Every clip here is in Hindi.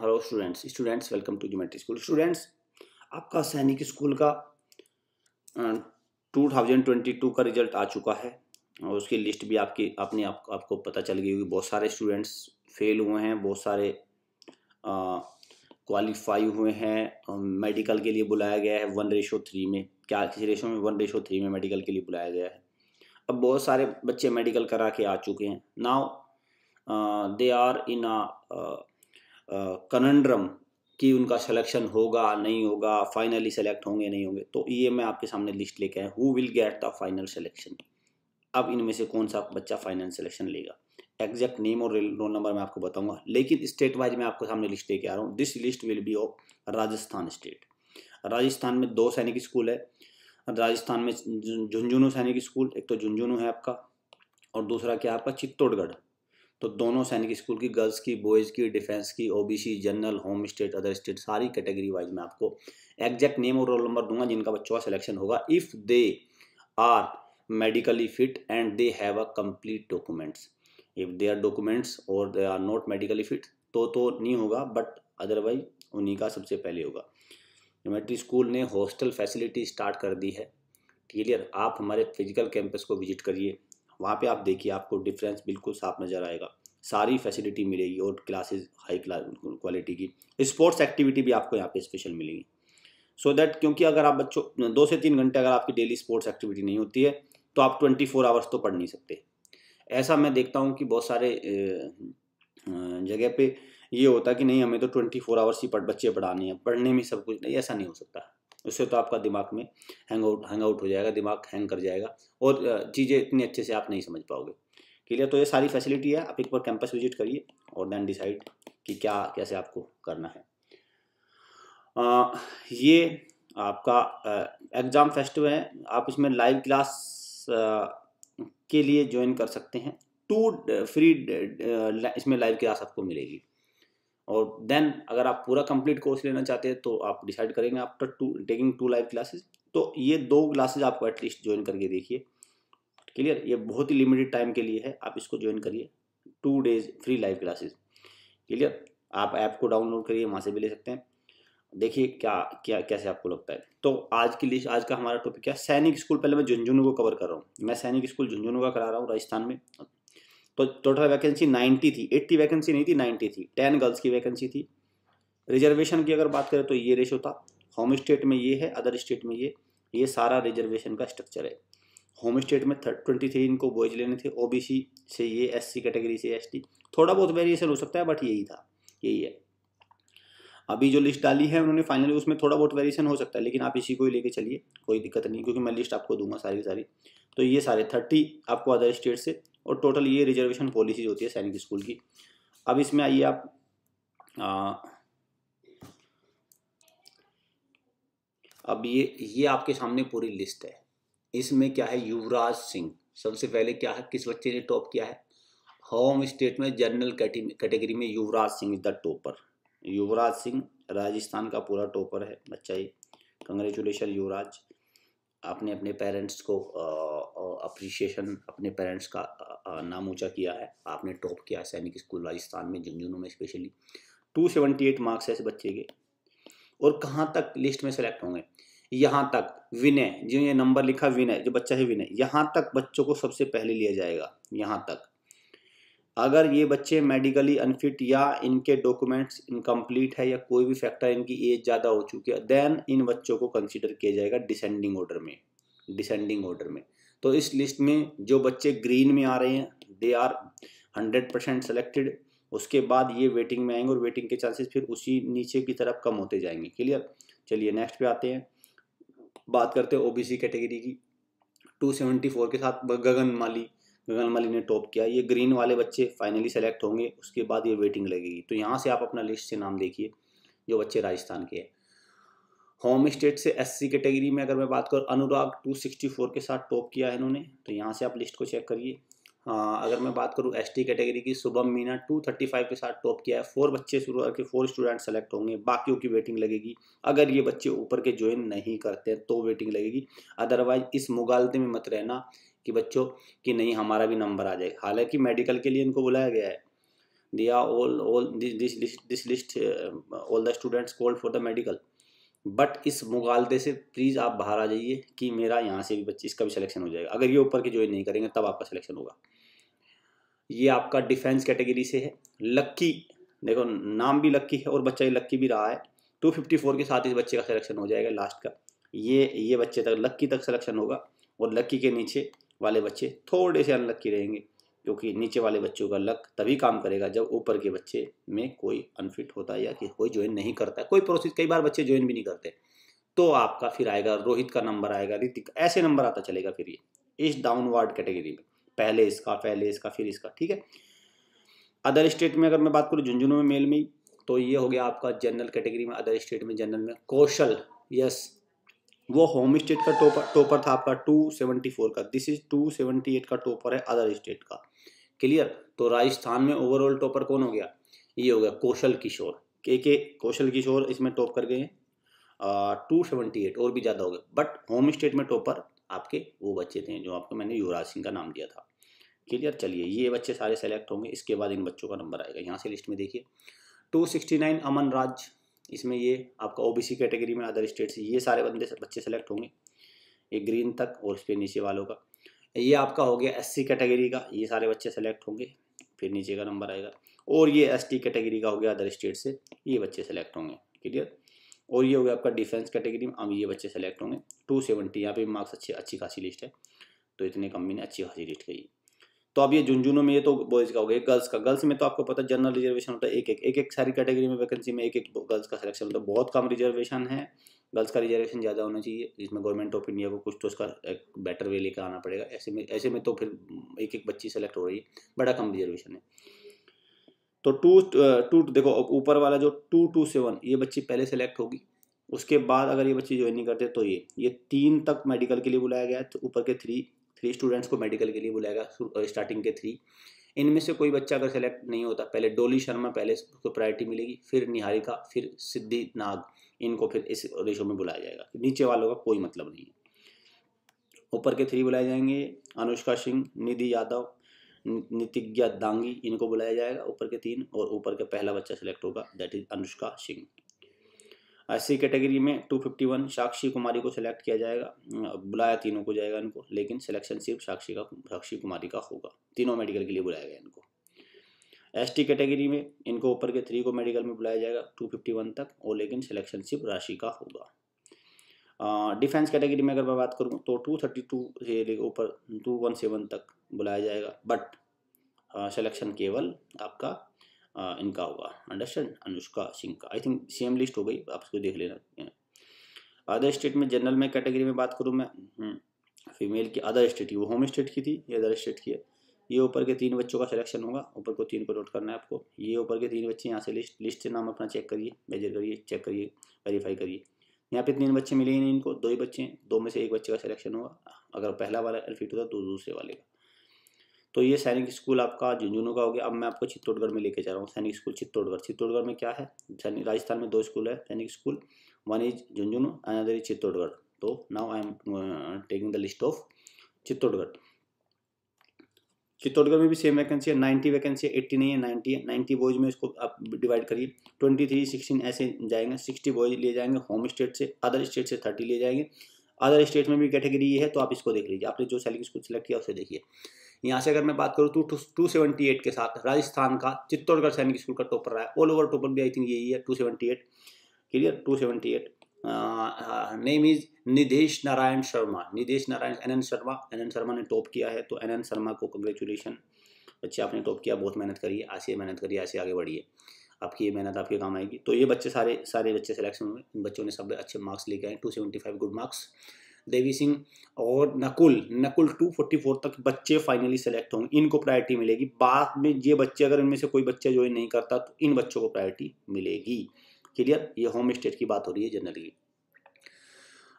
Hello students students welcome to geometry school students आपका सैनिक स्कूल का टू थाउजेंड ट्वेंटी टू का रिजल्ट आ चुका है और उसकी लिस्ट भी आपकी अपने आप, आपको पता चल गई होगी बहुत सारे स्टूडेंट्स फेल हुए हैं बहुत सारे क्वालिफाई हुए हैं मेडिकल के लिए बुलाया गया है वन रेशो थ्री में क्या किसी रेशो में वन रेशो थ्री में मेडिकल के लिए बुलाया गया है अब बहुत सारे बच्चे मेडिकल करा के आ चुके हैं नाव they are in uh conundrum कि उनका सिलेक्शन होगा नहीं होगा फाइनली सेलेक्ट होंगे नहीं होंगे तो ये मैं आपके सामने लिस्ट लेके आया who will get the final selection अब इनमें से कौन सा बच्चा फाइनल सिलेक्शन लेगा एग्जैक्ट नेम और रोल नंबर मैं आपको बताऊंगा लेकिन स्टेट वाइज मैं आपके सामने लिस्ट लेके आ रहा हूँ this list will be of Rajasthan state Rajasthan में दो सैनिक स्कूल है राजस्थान में झुंझुनू सैनिक स्कूल एक तो झुंझुनू है आपका और दूसरा क्या है आपका चित्तौड़गढ़ तो दोनों सैनिक स्कूल की गर्ल्स की बॉयज़ की डिफेंस की OBC general home state other state सारी कैटेगरी वाइज मैं आपको एग्जैक्ट नेम और रोल नंबर दूंगा जिनका बच्चों का सिलेक्शन होगा if they are medically fit and they have a complete documents if they are documents और they are not medically fit तो तो नहीं होगा बट अदरवाइज उन्हीं का सबसे पहले होगा यूनिवर्सिटी स्कूल ने हॉस्टल फैसिलिटी स्टार्ट कर दी है क्लियर आप हमारे फिजिकल कैंपस को विजिट करिए वहाँ पे आप देखिए आपको डिफरेंस बिल्कुल साफ नज़र आएगा सारी फैसिलिटी मिलेगी और क्लासेस हाई क्ला क्वालिटी की स्पोर्ट्स एक्टिविटी भी आपको यहाँ पे स्पेशल मिलेगी सो so दैट क्योंकि अगर आप बच्चों दो से तीन घंटे अगर आपकी डेली स्पोर्ट्स एक्टिविटी नहीं होती है तो आप ट्वेंटी फोर आवर्स तो पढ़ नहीं सकते ऐसा मैं देखता हूँ कि बहुत सारे जगह पर ये होता कि नहीं हमें तो ट्वेंटी फोर आवर्स ही पढ़ बच्चे पढ़ाने हैं पढ़ने में सब कुछ नहीं ऐसा नहीं हो सकता उससे तो आपका दिमाग में हैंग आउट हैंग आउट हो जाएगा दिमाग हैंग कर जाएगा और चीज़ें इतनी अच्छे से आप नहीं समझ पाओगे क्लियर तो ये सारी फैसिलिटी है आप एक बार कैंपस विजिट करिए और देन डिसाइड कि क्या कैसे आपको करना है आ, ये आपका एग्ज़ाम फेस्टिव है आप इसमें लाइव क्लास के लिए ज्वाइन कर सकते हैं टू फ्री इसमें लाइव क्लास आपको मिलेगी और देन अगर आप पूरा कंप्लीट कोर्स लेना चाहते हैं तो आप डिसाइड करेंगे after to taking two live classes तो ये दो क्लासेज आपको एटलीस्ट ज्वाइन करके देखिए क्लियर ये बहुत ही लिमिटेड टाइम के लिए है आप इसको ज्वाइन करिए two days free live classes clear आप ऐप को डाउनलोड करिए वहाँ से भी ले सकते हैं देखिए क्या क्या कैसे आपको लगता है तो आज की लिस्ट आज का हमारा टॉपिक क्या सैनिक स्कूल पहले मैं झुंझुनू को कवर कर रहा हूँ मैं सैनिक स्कूल झुंझुनू का करा रहा हूँ राजस्थान में तो टोटल वैकेंसी 90 थी 80 वैकेंसी नहीं थी 90 थी 10 गर्ल्स की वैकेंसी थी रिजर्वेशन की अगर बात करें तो ये रेशो था होम स्टेट में ये है अदर स्टेट में ये ये सारा रिजर्वेशन का स्ट्रक्चर है होम स्टेट में ट्वेंटी थ्री इनको बॉयज लेने थे ओबीसी से ये एससी कैटेगरी से एसटी थोड़ा बहुत वेरिएशन हो सकता है बट यही था यही है अभी जो लिस्ट डाली है उन्होंने फाइनली उसमें थोड़ा बहुत वेरिएशन हो सकता है लेकिन आप इसी को ही लेके चलिए कोई दिक्कत नहीं क्योंकि मैं लिस्ट आपको दूंगा सारी सारी तो ये सारे थर्टी आपको अदर स्टेट से और टोटल ये रिजर्वेशन पॉलिसीज होती है सैनिक स्कूल की अब इसमें आइए आप आ, अब ये ये आपके सामने पूरी लिस्ट है इसमें क्या है युवराज सिंह सबसे पहले क्या है किस बच्चे ने टॉप किया है होम स्टेट में जनरल कैटेगरी में Yuvraj Singh is the topper Yuvraj Singh Rajasthan का पूरा टॉपर है बच्चा ये कंग्रेचुलेशन युवराज आपने अपने पेरेंट्स को अप्रिशिएशन अपने पेरेंट्स का नाम ऊंचा किया है आपने टॉप किया सैनिक स्कूल राजस्थान में झुंझुनू में स्पेशली 278 मार्क्स है इस बच्चे के और कहाँ तक लिस्ट में सेलेक्ट होंगे यहाँ तक विनय जो ये नंबर लिखा विनय जो बच्चा है विनय यहाँ तक बच्चों को सबसे पहले लिया जाएगा यहाँ तक अगर ये बच्चे मेडिकली अनफिट या इनके डॉक्यूमेंट्स इनकम्प्लीट है या कोई भी फैक्टर इनकी एज ज़्यादा हो चुकी है देन इन बच्चों को कंसिडर किया जाएगा डिसेंडिंग ऑर्डर में डिसेंडिंग ऑर्डर में तो इस लिस्ट में जो बच्चे ग्रीन में आ रहे हैं they are hundred percent selected उसके बाद ये वेटिंग में आएंगे और वेटिंग के चांसेस फिर उसी नीचे की तरफ कम होते जाएंगे क्लियर चलिए नेक्स्ट पे आते हैं बात करते हैं ओबीसी कैटेगरी की टू सेवेंटी फोर के साथ गगन माली गगनमल ने टॉप किया ये ग्रीन वाले बच्चे फाइनली सेलेक्ट होंगे उसके बाद ये वेटिंग लगेगी तो यहाँ से आप अपना लिस्ट से नाम देखिए जो बच्चे राजस्थान के हैं होम स्टेट से एस सी कैटेगरी में अगर मैं बात करूँ अनुराग 264 के साथ टॉप किया है इन्होंने तो यहाँ से आप लिस्ट को चेक करिए हाँ, अगर मैं बात करूँ एस टी कैटेगरी की शुभम मीना 235 के साथ टॉप किया है फोर बच्चे शुरू करके फोर स्टूडेंट सेलेक्ट होंगे बाकियों की वेटिंग लगेगी अगर ये बच्चे ऊपर के ज्वाइन नहीं करते तो वेटिंग लगेगी अदरवाइज इस मुगालते में मत रहना कि बच्चों कि नहीं हमारा भी नंबर आ जाएगा हालांकि मेडिकल के लिए इनको बुलाया गया है they are all all this list this list all the students called for the medical but इस मुगालते से प्लीज़ आप बाहर आ जाइए कि मेरा यहाँ से भी बच्चे इसका भी सिलेक्शन हो जाएगा अगर ये ऊपर के ज्वाइन नहीं करेंगे तब आपका सिलेक्शन होगा ये आपका डिफेंस कैटेगरी से है लक्की देखो नाम भी लक्की है और बच्चा ये लक्की भी रहा है टू फिफ्टी फोर के साथ इस बच्चे का सिलेक्शन हो जाएगा लास्ट का ये ये बच्चे तक लक्की तक सिलेक्शन होगा और लक्की के नीचे वाले बच्चे थोड़े से अनलक्की रहेंगे क्योंकि नीचे वाले बच्चों का लक तभी काम करेगा जब ऊपर के बच्चे में कोई अनफिट होता है या कि कोई ज्वाइन नहीं करता कोई प्रोसेस कई बार बच्चे ज्वाइन भी नहीं करते तो आपका फिर आएगा रोहित का नंबर आएगा ऋतिक ऐसे नंबर आता चलेगा फिर ये इस डाउनवर्ड कैटेगरी में पहले इसका पहले इसका फिर इसका ठीक है अदर स्टेट में अगर मैं बात करूँ झुंझुनू में मेल में तो ये हो गया आपका जनरल कैटेगरी में अदर स्टेट में जनरल में कौशल यस वो होम स्टेट का टॉपर टॉपर था आपका 274 का दिस इज 278 का टॉपर है अदर स्टेट का क्लियर तो राजस्थान में ओवरऑल टॉपर कौन हो गया ये हो गया कौशल किशोर के के कौशल किशोर इसमें टॉप कर गए हैं टू सेवेंटी एट और भी ज़्यादा हो गए बट होम स्टेट में टॉपर आपके वो बच्चे थे जो आपको मैंने युवराज सिंह का नाम दिया था क्लियर चलिए ये बच्चे सारे सेलेक्ट होंगे इसके बाद इन बच्चों का नंबर आएगा यहाँ से लिस्ट में देखिए two sixty nine Aman Raj इसमें ये आपका ओबीसी कैटेगरी में अदर स्टेट से ये सारे बंदे बच्चे सेलेक्ट होंगे ये ग्रीन तक और फिर नीचे वालों का ये आपका हो गया एससी कैटेगरी का ये सारे बच्चे सेलेक्ट होंगे फिर नीचे का नंबर आएगा और ये एसटी कैटेगरी का हो गया अदर स्टेट से ये बच्चे सेलेक्ट होंगे क्लियर और ये हो गया आपका डिफेंस कैटेगरी में अब ये बच्चे सेलेक्ट होंगे टू सेवेंटी यहाँ पे मार्क्स अच्छे अच्छी खासी लिस्ट है तो इतने कम भी ने अच्छी खासी लिस्ट कही तो अब ये झुंझुनू में ये तो बॉयज का हो गया गर्ल्स का गर्ल्स में तो आपको पता जनरल रिजर्वेशन होता है एक एक एक एक सारी कैटेगरी में वैकेंसी में एक एक गर्ल्स का सिलेक्शन होता है बहुत कम रिजर्वेशन है गर्ल्स का रिजर्वेशन ज़्यादा होना चाहिए जिसमें गवर्नमेंट ऑफ इंडिया को कुछ तो उसका एक बेटर वे लेकर आना पड़ेगा ऐसे में ऐसे में तो फिर एक एक बच्ची सेलेक्ट हो रही है बड़ा कम रिजर्वेशन है तो टू टू देखो ऊपर वाला जो टू टू सेवन ये बच्ची पहले सेलेक्ट होगी उसके बाद अगर ये बच्चे ज्वाइन नहीं करते तो ये ये तीन तक मेडिकल के लिए बुलाया गया है तो ऊपर के थ्री थ्री स्टूडेंट्स को मेडिकल के लिए बुलाएगा स्टार्टिंग के थ्री इनमें से कोई बच्चा अगर सेलेक्ट नहीं होता पहले डोली शर्मा पहले उसको प्रायोरिटी मिलेगी फिर निहारिका फिर सिद्धि नाग इनको फिर इस रेशो में बुलाया जाएगा नीचे वालों का कोई मतलब नहीं है ऊपर के थ्री बुलाए जाएंगे अनुष्का सिंह निधि यादव नितिज्ञा दांगी इनको बुलाया जाएगा ऊपर के तीन और ऊपर का पहला बच्चा सेलेक्ट होगा that is Anushka Singh C category में 251 साक्षी कुमारी को सिलेक्ट किया जाएगा बुलाया तीनों को जाएगा इनको लेकिन सिलेक्शन सिर्फ साक्षी का साक्षी कुमारी का होगा तीनों मेडिकल के लिए बुलाया गया इनको एस टी कैटेगरी में इनको ऊपर के थ्री को मेडिकल में बुलाया जाएगा 251 तक और लेकिन सिलेक्शन सिर्फ राशि का होगा डिफेंस कैटेगरी में अगर मैं बात करूँ तो टू थर्टी टू से लेकर ऊपर टू वन सेवन तक बुलाया जाएगा बट सिलेक्शन केवल आपका Uh, इनका होगा अंडरस्टैंड अनुष्का सिंह का आई थिंक सेम लिस्ट हो गई आप उसको देख लेना अदर स्टेट में जनरल में कैटेगरी में बात करूँ मैं फीमेल hmm. की अदर स्टेट की वो होम स्टेट की थी ये अदर स्टेट की है ये ऊपर के तीन बच्चों का सिलेक्शन होगा ऊपर को तीन को नोट करना है आपको ये ऊपर के तीन बच्चे यहाँ से लिस्ट लिस्ट से नाम अपना चेक करिए मेजर करिए चेक करिए वेरीफाई करिए यहाँ पे तीन बच्चे मिले ही नहीं इनको दो ही बच्चे हैं दो में से एक बच्चे का सिलेक्शन होगा अगर पहला वाला एलफिट होता तो दूसरे वाले का तो ये सैनिक स्कूल आपका झुंझुनू का हो गया अब मैं आपको चित्तौड़गढ़ में लेके जा रहा हूँ सैनिक स्कूल चित्तौड़गढ़ चित्तौड़गढ़ में क्या है राजस्थान में दो स्कूल है Sainik school one is Jhunjhunu another is Chittorgarh तो now I am taking the list of Chittorgarh Chittorgarh में भी सेम वैकेंसी है नाइन्टी वैकेंसी है एट्टी नहीं है नाइन्टी है नाइन्टी बॉयज में इसको आप डिवाइड करिए ट्वेंटी थ्री सिक्सटीन ऐसे जाएंगे सिक्सटी बॉयज लिए जाएंगे होम स्टेट से अदर स्टेट से थर्टी लिए जाएंगे अदर स्टेट में भी कैटेगरी ये है तो आप इसको देख लीजिए आपने जो सैलिंग स्कूल सेलेक्ट किया उसे देखिए यहाँ से अगर मैं बात करूँ तो टू सेवेंटी एट के साथ राजस्थान का चित्तौड़गढ़ सैनिक स्कूल का टॉपर रहा है ऑल ओवर टॉपर भी आई थिंक यही है two seventy eight clear two seventy eight name is Nidesh Narayan Sharma Nidesh Narayan N N Sharma N N Sharma ने टॉप किया है तो एन एन शर्मा को कंग्रेचुलेशन बच्चे आपने टॉप किया बहुत मेहनत करिए ऐसे मेहनत करिए ऐसे आगे बढ़िए आपकी ये मेहनत आपके काम आएगी तो ये बच्चे सारे सारे बच्चे सिलेक्शन हुए इन बच्चों ने सब अच्छे मार्क्स लेके आए two seventy five good marks Devi Singh और नकुल नकुल 244 तक बच्चे फाइनली सेलेक्ट होंगे इनको प्रायोरिटी मिलेगी बाद में ये बच्चे अगर इनमें से कोई बच्चा ज्वाइन नहीं करता तो इन बच्चों को प्रायोरिटी मिलेगी क्लियर ये होम स्टेट की बात हो रही है generally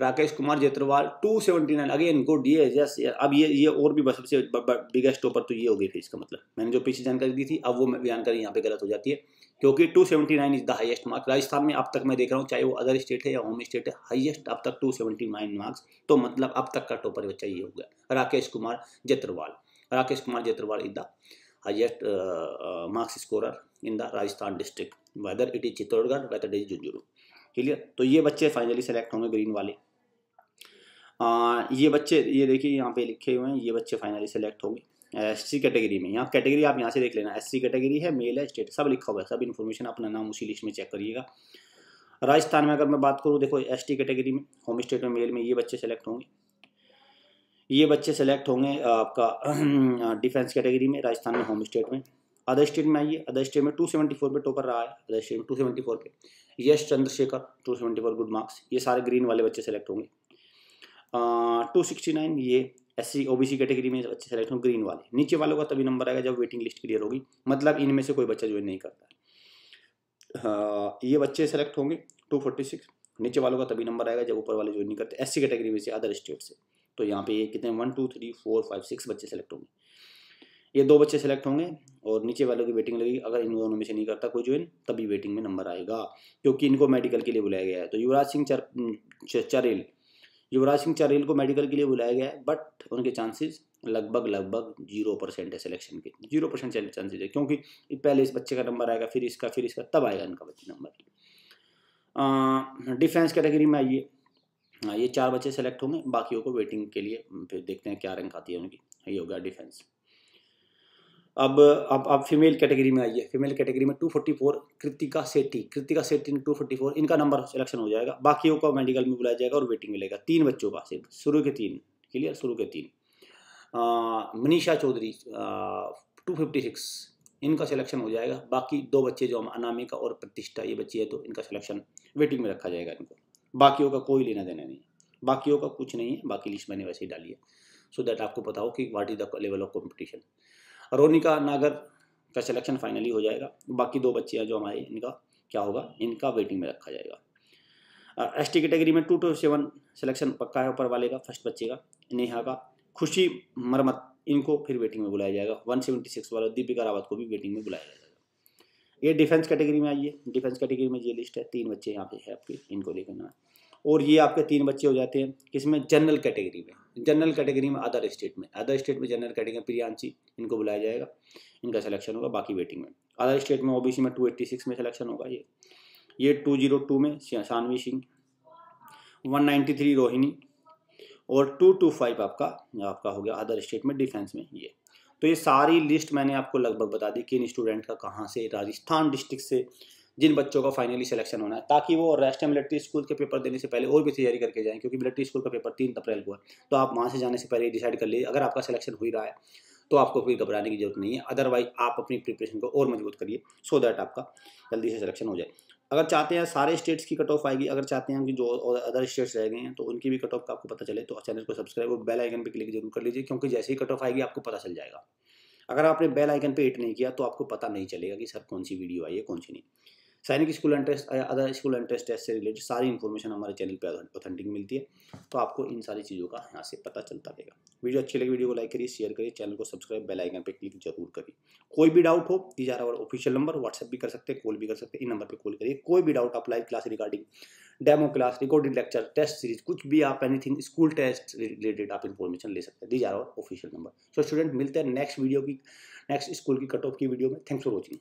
Rakesh Kumar Jetrawal 279 again good ये यस अब ये ये और भी सबसे बिगेस्ट टॉपर तो ये हो गई फिर इसका मतलब मैंने जो पीछे जानकारी दी थी अब वो जानकारी यहाँ पे गलत हो जाती है क्योंकि 279 is the highest mark Rajasthan में अब तक मैं देख रहा हूँ चाहे वो अदर स्टेट है या होम स्टेट है हाइएस्ट अब तक टू मार्क्स तो मतलब अब तक का टॉपर बच्चा ये हो गया Rakesh Kumar Jetrawal Rakesh Kumar Jetrawal is the highest marks score in the Rajasthan district whether it is Chittorgarh whether it is Jhunjhunu clear तो ये बच्चे फाइनली सेलेक्ट होंगे ग्रीन वाले ये बच्चे ये देखिए यहाँ पे लिखे हुए हैं ये बच्चे फाइनली सेलेक्ट होंगे एस सी कैटेगरी में यहाँ कैटेगरी आप यहाँ से देख लेना एस सी कैटेगरी है मेल है स्टेट सब लिखा हुआ है सब इन्फॉर्मेशन अपना नाम उसी लिस्ट में चेक करिएगा राजस्थान में अगर मैं बात करूँ देखो एस टी कैटेगरी में होम स्टेट में मेल में ये बच्चे सेलेक्ट होंगे ये बच्चे सेलेक्ट होंगे आपका डिफेंस कैटेगरी में राजस्थान में होम स्टेट में अदर स्टेट में आइए अदर स्टेट में टू सेवेंटी फोर पर टोपर रहा है अदर स्टेट में टू सेवेंटी फोर पे Yash Chandrashekhar two seventy four good marks ये सारे ग्रीन वाले बच्चे सेलेक्ट होंगे टू सिक्सटी नाइन ये S C O B C category में बच्चे सेलेक्ट हों ग्रीन वाले नीचे वालों का तभी नंबर आएगा जब वेटिंग लिस्ट क्लियर होगी मतलब इनमें से कोई बच्चा ज्वाइन नहीं करता है ये बच्चे सेलेक्ट होंगे टू फोर्टी सिक्स नीचे वालों का तभी नंबर आएगा जब ऊपर वाले ज्वाइन नहीं करते एस सी कैटेगरी में से अदर स्टेट से तो यहाँ पे ये कितने one two three four five six बच्चे सेलेक्ट होंगे ये दो बच्चे सेलेक्ट होंगे और नीचे वालों की वेटिंग लगेगी अगर इन दोनों में से नहीं करता कोई ज्वाइन तभी वेटिंग में नंबर आएगा क्योंकि इनको मेडिकल के लिए बुलाया गया है तो युवराज सिंह चर चरेल युवराज सिंह चरेल को मेडिकल के लिए बुलाया गया है बट उनके चांसेस लगभग लगभग जीरो परसेंट है सिलेक्शन के जीरो परसेंट चांसेज है क्योंकि पहले इस बच्चे का नंबर आएगा फिर इसका फिर इसका तब आएगा इनका बच्चे नंबर डिफेंस कैटेगरी में आइए ये चार बच्चे सेलेक्ट होंगे बाकियों को वेटिंग के लिए फिर देखते हैं क्या रैंक आती है उनकी ये हो गया डिफेंस अब अब अब फीमेल कैटेगरी में आइए फीमेल कैटेगरी में 244 कृतिका सेठी कृतिका सेठी फोर्टी फोर इनका नंबर सिलेक्शन हो जाएगा बाकियों का मेडिकल में बुलाया जाएगा और वेटिंग मिलेगा तीन बच्चों का सिर्फ शुरू के तीन क्लियर शुरू के तीन Manisha Chaudhary two fifty six इनका सिलेक्शन हो जाएगा बाकी दो बच्चे जो हम अनामिका और प्रतिष्ठा ये बच्चे हैं तो इनका सिलेक्शन वेटिंग में रखा जाएगा इनको बाकियों का कोई लेना देना नहीं बाकियों का कुछ नहीं है बाकी लिस्ट मैंने वैसे ही डाली है सो so दैट आपको पता हो कि what is the level of competition Ronika Nagar का सिलेक्शन फाइनली हो जाएगा बाकी दो बच्चे जो हमारे इनका क्या होगा इनका वेटिंग में रखा जाएगा एस टी कैटेगरी में टू टू सेवन सिलेक्शन पक्का है ऊपर वाले का फर्स्ट बच्चे का नेहा का खुशी मरमत इनको फिर वेटिंग में बुलाया जाएगा वन सेवेंटी सिक्स वाले दीपिका रावत को भी वेटिंग में बुलाया जाएगा ये डिफेंस कैटेगरी में आइए डिफेंस कैटेगरी में ये लिस्ट है तीन बच्चे यहाँ पे है आपके इनको लेकर ना और ये आपके तीन बच्चे हो जाते हैं किसमें जनरल कैटेगरी में जनरल कैटेगरी में अदर स्टेट में अदर स्टेट में जनरल कैटेगरी में प्रियांशी इनको बुलाया जाएगा इनका सिलेक्शन होगा बाकी वेटिंग में अदर स्टेट में ओबीसी में 286 में सिलेक्शन होगा ये ये 202 में शानवी सिंह 193 रोहिणी और 225 आपका आपका हो गया अदर स्टेट में डिफेंस में ये तो ये सारी लिस्ट मैंने आपको लगभग बता दी किन स्टूडेंट का कहाँ से राजस्थान डिस्ट्रिक्ट से जिन बच्चों का फाइनली सिलेक्शन होना है ताकि वो राष्ट्रीय मिलिट्री स्कूल के पेपर देने से पहले और भी तैयारी करके जाएँ क्योंकि मिलिट्री स्कूल का पेपर तीन अप्रैल को है तो आप वहाँ से जाने से पहले डिसाइड कर लीजिए अगर आपका सिलेक्शन हो ही रहा है तो आपको कोई घबराने की जरूरत नहीं है अदरवाइज आप अपनी प्रिपरेशन को और मजबूत करिए सो दैट आपका जल्दी से सिलेक्शन हो जाए अगर चाहते हैं सारे स्टेट्स की कट ऑफ आएगी अगर चाहते हैं कि जो अदर स्टेट्स रह गए हैं तो उनकी भी कट ऑफ का आपको पता चले तो चैनल को सब्सक्राइब और बेल आइकन पर क्लिक जरूर कर लीजिए क्योंकि जैसे ही कट ऑफ आएगी आपको पता चल जाएगा अगर आपने बेल आइकन पर हिट नहीं किया तो आपको पता नहीं चलेगा कि सर कौन सी वीडियो आई है कौन सी नहीं Sainik school entrance other school entrance test से रिलेटेड सारी इन्फॉर्मेशन हमारे चैनल पर ऑथेंटिक मिलती है तो आपको इन सारी चीज़ों का यहाँ से पता चलता रहेगा वीडियो अच्छी लगी वीडियो को लाइक करिए शेयर करिए चैनल को सब्सक्राइब बेल आइकन पर क्लिक जरूर करिए कोई भी डाउट हो जा are our official number WhatsApp भी कर सकते हैं कॉल भी कर सकते हैं इन नंबर पर कॉल करिए कोई भी डाउट आप live class regarding demo class recording lecture test series कुछ भी आप एनीथिंग स्कूल टेस्ट रिलेटेड आप इन्फॉर्मेशन ले सकते हैं these are our official number so student मिलते हैं नेक्स्ट वीडियो की नेक्स्ट स्कूल की कट ऑफ की वीडियो में थैंक्स फॉर वॉचिंग